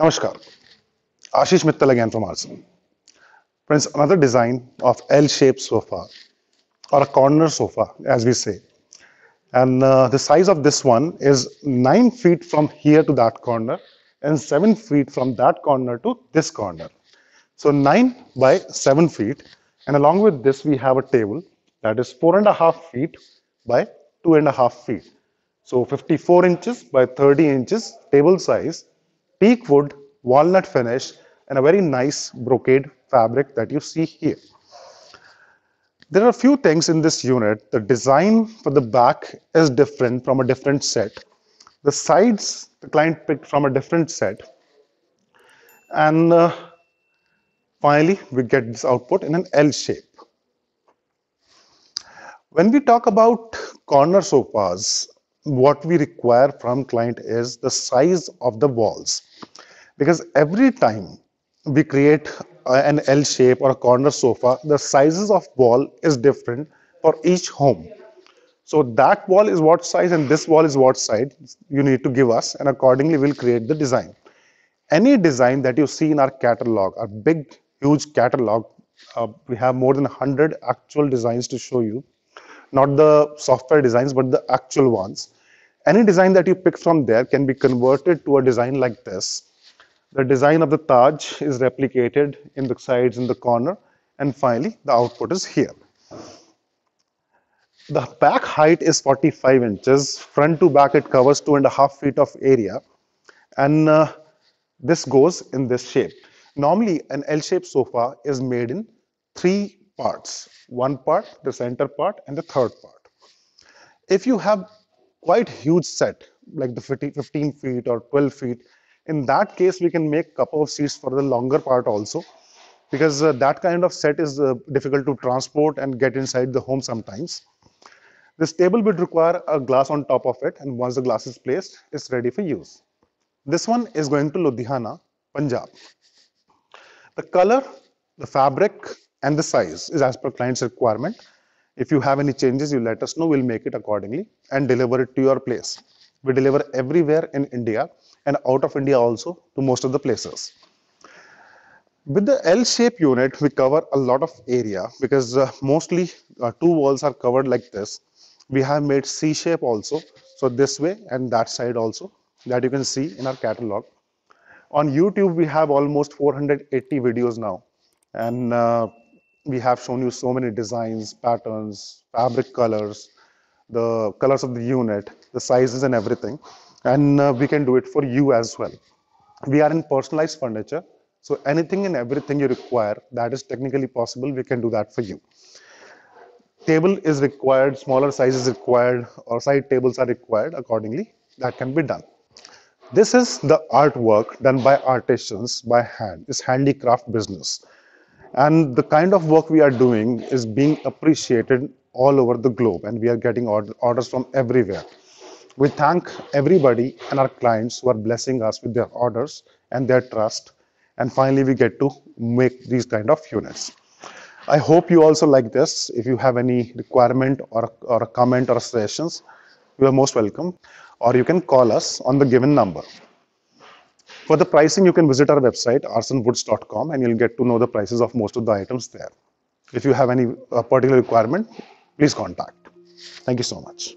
Namaskar, Ashish Mittal again from Arson. Friends, another design of L-shaped sofa or a corner sofa as we say. And uh, the size of this one is 9 feet from here to that corner and 7 feet from that corner to this corner. So 9 by 7 feet and along with this we have a table that is 4.5 feet by 2.5 feet. So 54 inches by 30 inches table size teak wood, walnut finish, and a very nice brocade fabric that you see here. There are a few things in this unit. The design for the back is different from a different set. The sides, the client picked from a different set. And uh, finally, we get this output in an L shape. When we talk about corner sofas, what we require from client is the size of the walls because every time we create an L shape or a corner sofa, the sizes of wall is different for each home. So that wall is what size and this wall is what size you need to give us and accordingly we'll create the design. Any design that you see in our catalog, our big huge catalog, uh, we have more than 100 actual designs to show you. Not the software designs but the actual ones. Any design that you pick from there can be converted to a design like this the design of the Taj is replicated in the sides in the corner and finally the output is here. The back height is 45 inches, front to back it covers two and a half feet of area and uh, this goes in this shape. Normally an L-shaped sofa is made in three parts, one part, the center part and the third part. If you have quite huge set like the 15 feet or 12 feet in that case we can make couple of seats for the longer part also because uh, that kind of set is uh, difficult to transport and get inside the home sometimes this table would require a glass on top of it and once the glass is placed it's ready for use this one is going to ludhiana punjab the color the fabric and the size is as per client's requirement if you have any changes you let us know we'll make it accordingly and deliver it to your place we deliver everywhere in india and out of India also to most of the places. With the L-shaped unit, we cover a lot of area because uh, mostly uh, two walls are covered like this. We have made C-shape also, so this way and that side also that you can see in our catalog. On YouTube, we have almost 480 videos now and uh, we have shown you so many designs, patterns, fabric colors, the colors of the unit, the sizes and everything and uh, we can do it for you as well we are in personalized furniture so anything and everything you require that is technically possible we can do that for you table is required smaller size is required or side tables are required accordingly that can be done this is the artwork done by artisans by hand it's handicraft business and the kind of work we are doing is being appreciated all over the globe and we are getting orders from everywhere we thank everybody and our clients who are blessing us with their orders and their trust. And finally, we get to make these kind of units. I hope you also like this. If you have any requirement or, or a comment or suggestions, you are most welcome. Or you can call us on the given number. For the pricing, you can visit our website, arsonwoods.com, and you'll get to know the prices of most of the items there. If you have any uh, particular requirement, please contact. Thank you so much.